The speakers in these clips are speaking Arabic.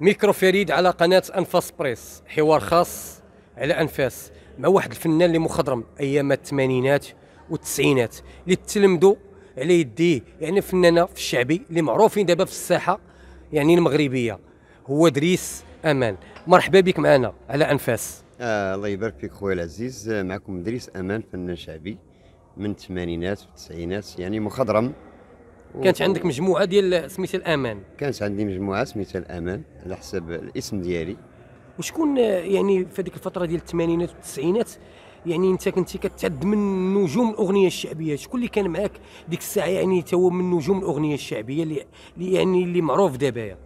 ميكرو فريد على قناة أنفاس بريس حوار خاص على أنفاس مع واحد الفنان اللي مخضرم أيام الثمانينات والتسعينات اللي تلمدوا على يديه يعني فنانة في الشعبي اللي معروفين دابا في الساحة يعني المغربية هو دريس أمان مرحبا بك معنا على أنفاس آه الله يبارك فيك خويا العزيز معكم دريس أمان فنان شعبي من الثمانينات والتسعينات يعني مخضرم كانت عندك مجموعه ديال سميتها الامان كانت عندي مجموعه سميتها الامان على حسب الاسم ديالي وشكون يعني في هذيك الفتره ديال الثمانينات والتسعينات يعني انت كنتي كتعد من نجوم الاغنيه الشعبيه شكون اللي كان معاك ديك الساعه يعني تا هو من نجوم الاغنيه الشعبيه اللي يعني اللي معروف دابايا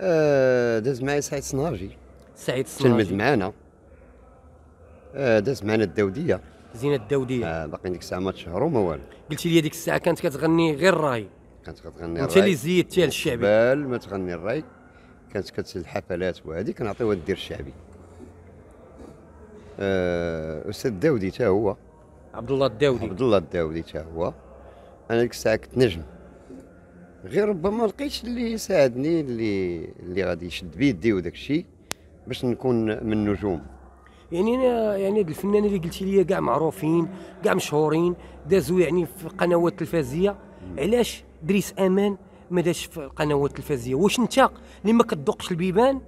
آه داز معايا سعيد سنارجي سعيد سنارجي تلمذ معانا آه داز معنا الداوديه زينه الداوديه آه باقي ديك الساعه ما تشهروا ما والو قلتي لي ديك الساعه كانت كتغني غير الراي كانت كتغني الراي انت اللي زيدتيها للشعبي قبل ما تغني الراي كانت كتسير الحفلات وهذه كنعطيوها الدير الشعبي آه استاذ داودي حتى هو عبد الله الداودي عبد الله الداودي حتى هو انا ديك الساعه كنت نجم غير ربما لقيتش اللي يساعدني اللي اللي غادي يشد بيدي وداك الشيء باش نكون من النجوم يعني انا يعني هاد الفنانين اللي قلتي لي كاع معروفين كاع مشهورين دازوا يعني في القنوات التلفازيه علاش دريس امان ما داش في القنوات التلفازيه واش انت اللي ما كتدقش البيبان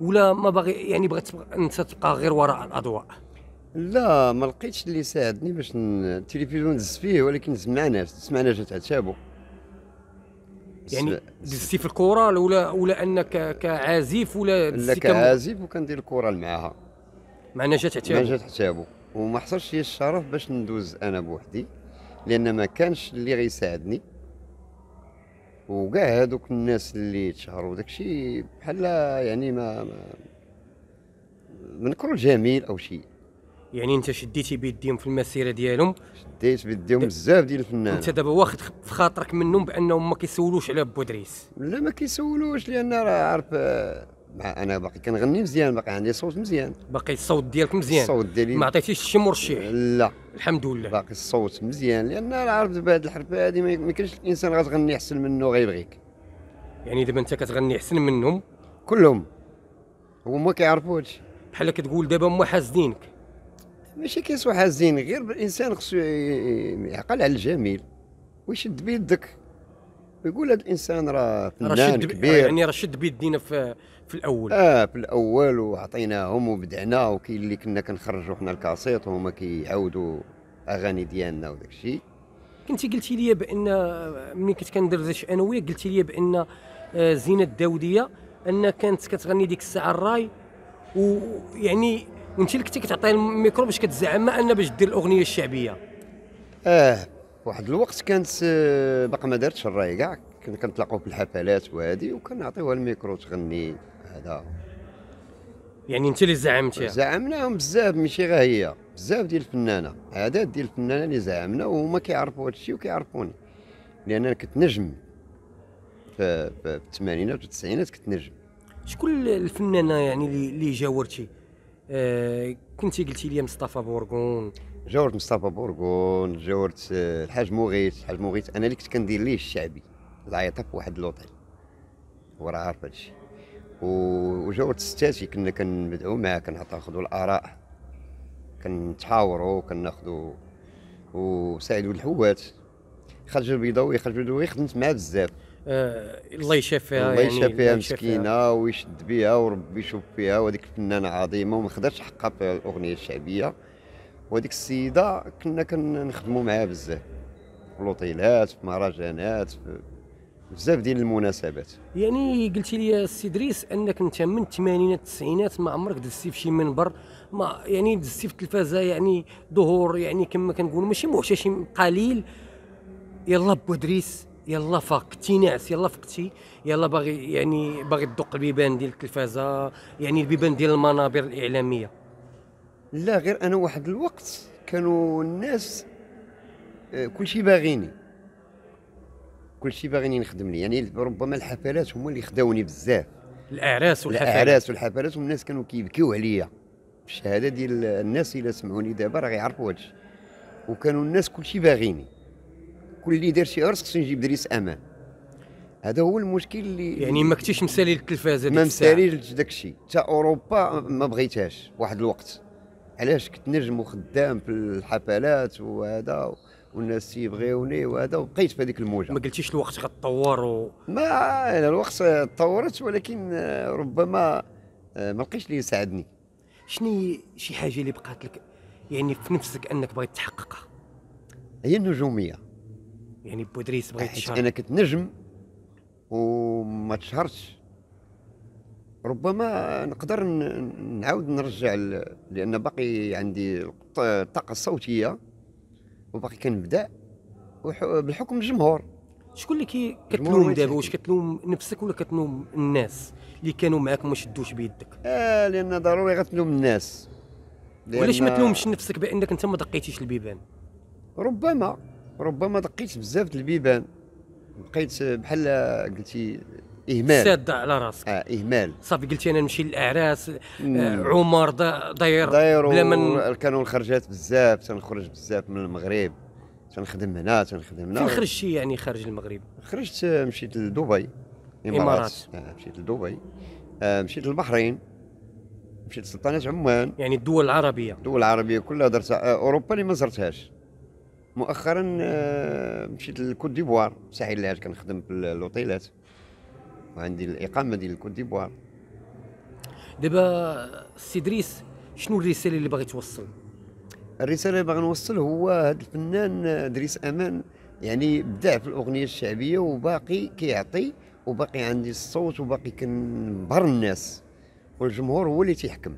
ولا ما باغي يعني بغيت انت تبقى غير وراء الاضواء لا ما لقيتش اللي ساعدني باش التلفزيون دز فيه ولكن سمع ناس سمع ناس تعتابوا يعني دزتي في الكره ولا ولا انك كعازف ولا لا كعازف وكندير الكره معاها مع نجاة عتيابو نجاة عتيابو وما حصلش لي الشرف باش ندوز انا بوحدي لان ما كانش اللي غيساعدني وكاع هذوك الناس اللي تشهروا داكشي بحال يعني ما, ما الجميل جميل او شيء يعني انت شديتي بيديهم في المسيره ديالهم شديت بيديهم بزاف ديال الفنان انت دابا واخد في خاطرك منهم بانهم ما كيسولوش على بودريس لا ما كيسولوش لان راه عارف انا باقي كنغني مزيان باقي عندي صوت مزيان باقي الصوت ديالك مزيان الصوت ديالي ما عطيتيش الشم والرشيح لا الحمد لله باقي الصوت مزيان لان عارف دابا هذه الحرفه هذه ما يمكنش الانسان غتغني احسن منه غيبغيك يعني دابا انت كتغني احسن منهم كلهم هما كيعرفوا هادشي بحال كتقول دابا هما حاسدينك ماشي كيسوا حاسدين غير الانسان خصو يعقل على الجميل ويشد بيدك يقول هذا الانسان راه فنان كبير يعني راه شد بيدينا في في الاول اه في الاول وعطيناهم وبدعنا وكاين اللي كنا كنخرجوا حنا الكاسيط وهما كيعاودوا اغاني ديالنا وداك الشيء كنتي قلتي لي بان ملي كنت كندردش انا وياك قلتي لي بان آه، زينه الداوديه انها كانت كتغني ديك الساعه الراي ويعني وانت اللي كنتي كتعطي الميكرو باش كتزعم ان باش دير الاغنيه الشعبيه اه واحد الوقت كانت آه، باقي ما دارتش الراي كاع كنا كنتلاقاو في الحفلات وهادي وكنعطيوها الميكرو تغني هذا يعني انت اللي زعمتيها زعمناهم بزاف ماشي غير هي بزاف ديال الفنانه عدد ديال الفنانه اللي زعمنا وهما كيعرفوا هادشي وكيعرفوني لان انا كنت نجم في الثمانينات والتسعينات كنت نجم شكون الفنانه يعني اللي جاورتي آه كنتي قلتي لي مصطفى بورغون جاورت مصطفى بورغون جاورت آه، الحاج مغيث الحاج مغيث انا اللي كنت كندير ليه الشعبي العيطه في واحد لوطيل راه عارف هادشي وجاورت ستاتي كنا كنبدعو معاه كنعطاو الاراء كنتحاوروا كناخذوا وسعيد الحوات خرج البيضاوي خرج البيضاوي خدمت معاه بزاف آه، الله يشافيها الله يعني مسكينه ويشد بها وربي يشوف فيها وهذيك فنانه عظيمه وما خداتش حقها في الاغنيه الشعبيه وهذيك السيده كنا كنخدموا معاها بزاف في لوطيلات في مهرجانات بزاف ديال المناسبات يعني قلتي لي السي ادريس انك انت من الثمانينات التسعينات ما عمرك دزتي في شي منبر ما يعني دزتي في التلفازه يعني ظهور يعني كما كنقولوا ماشي محتشم قليل يلا بو ادريس يلا فاقتي نعس يلا فقتي يلا باغي يعني باغي تدق البيبان ديال التلفازه يعني البيبان ديال المنابر الاعلاميه لا غير انا واحد الوقت كانوا الناس آه، كلشي باغيني كلشي باغيني نخدم لي يعني ربما الحفلات هما اللي خداوني بزاف الاعراس والحفلات الاعراس والحفلات والناس كانوا كيبكيو عليا الشهاده ديال الناس الا سمعوني دابا راه غيعرفوا هادشي وكانوا الناس كلشي باغيني كل اللي دار شي عرس خصو يجيب دريس امان هذا هو المشكل اللي يعني ما كنتيش مسالي للتلفازه ما مساليش داك الشيء حتى اوروبا ما بغيتهاش واحد الوقت علاش كنت نجم وخدام في الحفلات وهذا و... والناس تيبغيوني وهذا وبقيت في هذيك الموجه ما قلتيش الوقت غتطور و... ما الوقت تطورت ولكن ربما آه، ما لقيتش اللي يساعدني شنو شي حاجه اللي بقات لك يعني في نفسك انك بغيت تحققها هي النجوميه يعني بودريس بغيت حيت انا كنت نجم وما تشهرتش ربما نقدر نعاود نرجع لان باقي عندي الطاقه الصوتيه وباقي كنبدا بالحكم الجمهور شكون اللي كتلوم دابا واش كتلوم نفسك ولا كتلوم الناس اللي كانوا معاك وما شدوش بيدك اه لان ضروري غتلوم الناس علاش ما تلومش نفسك بانك انت ما دقيتيش البيبان ربما ربما دقيت بزاف البيبان بقيت بحال قلتي اهمال ساد على راسك اه اهمال صافي قلتي انا نمشي للاعراس آه عمر داير داير بلا من كانوا الخرجات بزاف تنخرج بزاف من المغرب تنخدم هنا تنخدم هنا فين خرجتي يعني خارج المغرب خرجت آه، مشيت لدبي الامارات آه مشيت لدبي آه مشيت للبحرين مشيت لسلطنه عمان يعني الدول العربيه الدول العربيه كلها درت آه، اوروبا اللي ما زرتهاش مؤخرا آه، مشيت للكوت ديفوار ساحل العاج كنخدم في الاوتيلات وعندي الاقامه ديال الكوت ديفوار دابا السي دريس شنو الرساله اللي باغي توصل الرساله اللي باغي نوصل هو هذا الفنان آه، دريس امان يعني بدع في الاغنيه الشعبيه وباقي كيعطي وباقي عندي الصوت وباقي كنبهر الناس والجمهور هو اللي تيحكم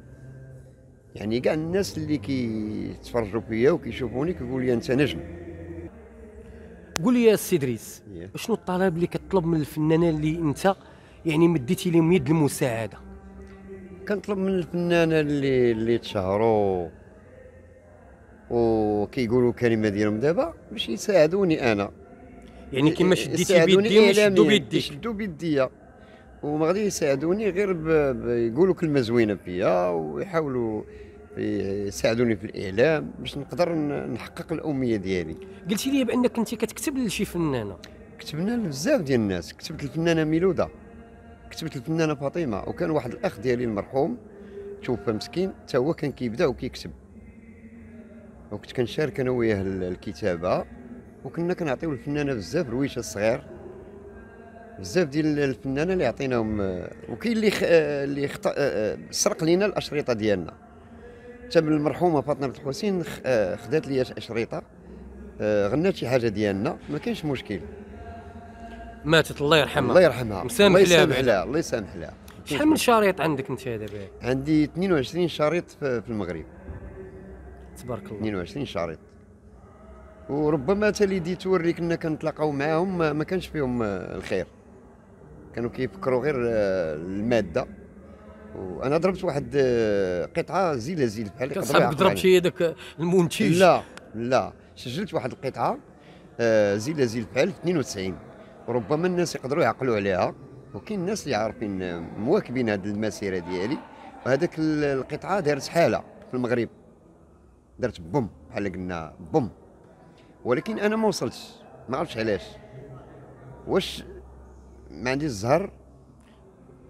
يعني كاع الناس اللي كيتفرجوا فيا وكيشوفوني كيقول لي انت نجم قول لي سي ادريس yeah. إيه. شنو الطلب اللي كتطلب من الفنانه اللي انت يعني مديتي لهم يد المساعده كنطلب من الفنانه اللي اللي تشهروا وكيقولوا الكلمه ديالهم دابا باش يساعدوني انا يعني كما شديتي بيدي شدوا بيدي شدوا بيديا وما غادي يساعدوني غير يقولوا كلمه زوينه فيا ويحاولوا يساعدوني في الاعلام باش نقدر نحقق الامنيه ديالي قلتي لي بانك انت كتكتب لشي فنانه كتبنا لبزاف ديال الناس كتبت للفنانه ميلوده كتبت للفنانه فاطمه وكان واحد الاخ ديالي المرحوم توفى مسكين حتى هو كان كيبدا وكيكتب وكنت كنشارك انا وياه الكتابه وكنا كنعطيو الفنانه بزاف رويشه الصغير بزاف ديال الفنانه اللي عطيناهم وكاين اللي اللي آه، آه، سرق لينا الاشرطه ديالنا تم المرحومه فاطمه بنت الحسين آه، خدات لي شريطه آه، غنات شي حاجه ديالنا ما كانش مشكل ماتت الله يرحمها الله يرحمها مسامح لها الله يسامح لها الله يسامح لها شحال من شريط عندك انت دابا عندي 22 شريط في المغرب تبارك الله 22 شريط وربما حتى اللي دي توري كنا كنتلاقاو معاهم ما كانش فيهم آه، الخير كانوا كيفكروا غير الماده وانا ضربت واحد آه، قطعه زيل زيل بحال كان صعب تضرب شي هذاك المنتج لا لا سجلت واحد القطعه آه، زيل زيل بحال 92 ربما الناس يقدروا يعقلوا عليها وكاين الناس اللي عارفين آه، مواكبين هذه المسيره ديالي وهذاك القطعه دارت حاله في المغرب درت بوم بحال قلنا بوم ولكن انا ما وصلتش ما عرفتش علاش واش ما عندي الزهر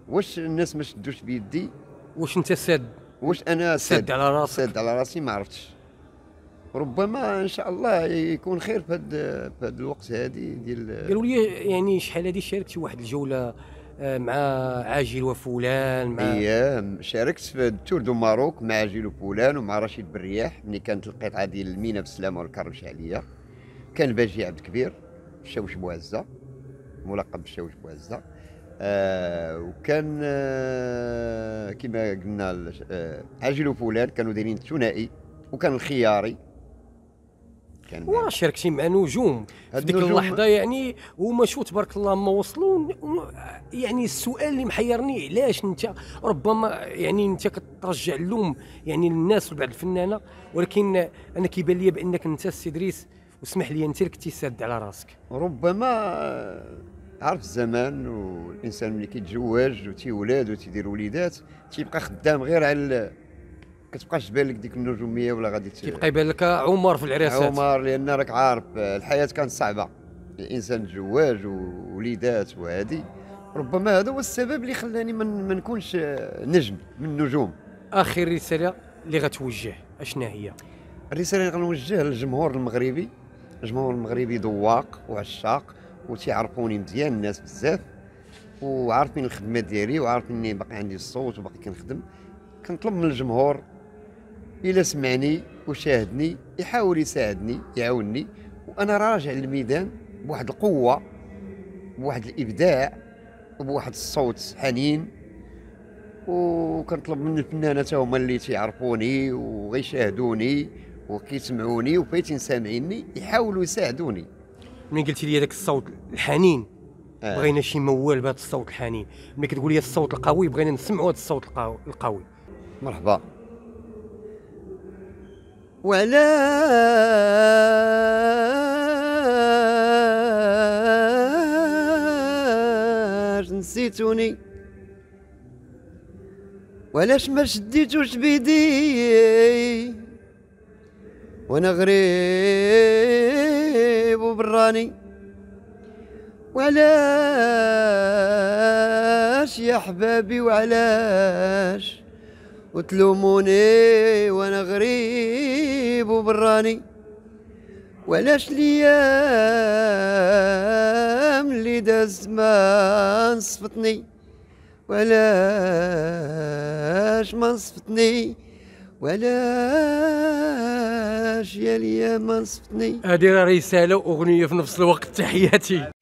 واش الناس ما شدوش بيدي واش انت ساد واش انا ساد, على راسي ساد على راسي ما عرفتش ربما ان شاء الله يكون خير في هذا في هذا الوقت هذه ديال قالوا لي يعني شحال هذه في واحد الجوله آه، مع عاجل وفلان مع اييه شاركت في التور دو ماروك مع عاجل وفلان ومع رشيد بالرياح ملي كانت القطعه ديال المينا بالسلامه والكرم شعليه كان باجي عبد كبير الشاوش بوعزه ملقب بالشاوش بوعزه آه، وكان آه، كما قلنا آه عجل وفلان كانوا دايرين ثنائي وكان الخياري كان شاركتي مع نجوم في ديك اللحظه يعني هما شو تبارك الله ما وصلوا يعني السؤال اللي محيرني علاش انت ربما يعني انت كترجع اللوم يعني للناس وبعد الفنانه ولكن انا كيبان لي بانك انت السيدريس واسمح لي انت اللي كنتي ساد على راسك ربما عارف الزمان والانسان ملي كيتزوج وتيولاد وتيدير وليدات تيبقى خدام غير على كتبقاش تبان لك ديك النجوميه ولا غادي تيبقى يبان لك عمر في العراسات عمر لان راك عارف الحياه كانت صعبه الانسان تزوج ووليدات وهذه ربما هذا هو السبب اللي خلاني ما نكونش نجم من النجوم اخر رساله اللي غتوجه اشنا هي الرساله اللي غنوجه للجمهور المغربي الجمهور المغربي ذواق وعشاق وتيعرفوني مزيان الناس بزاف وعارفين الخدمه ديالي وعارفين اني باقي عندي الصوت وباقي كنخدم كنطلب من الجمهور الى سمعني وشاهدني يحاول يساعدني يعاونني وانا راجع للميدان بواحد القوه بواحد الابداع وبواحد الصوت حنين وكنطلب من الفنانه حتى هما اللي تيعرفوني وغيشاهدوني وكيسمعوني وفايتين سامعيني يحاولوا يساعدوني ملي قلتي لي داك الصوت الحنين آه. بغينا شي موال بهذا الصوت الحنين ملي كتقول لي الصوت القوي بغينا نسمعوا هذا الصوت القوي مرحبا وعلى نسيتوني وعلاش ما شديتوش بيدي وانا غريب ابو براني وعلاش يا حبابي وعلاش وتلوموني وانا غريب وبراني وعلاش ليام اللي داز ما نصفتني وعلاش ما نصفتني وعلاش يا ليا ما نصفتني هذه راه رساله واغنيه في نفس الوقت تحياتي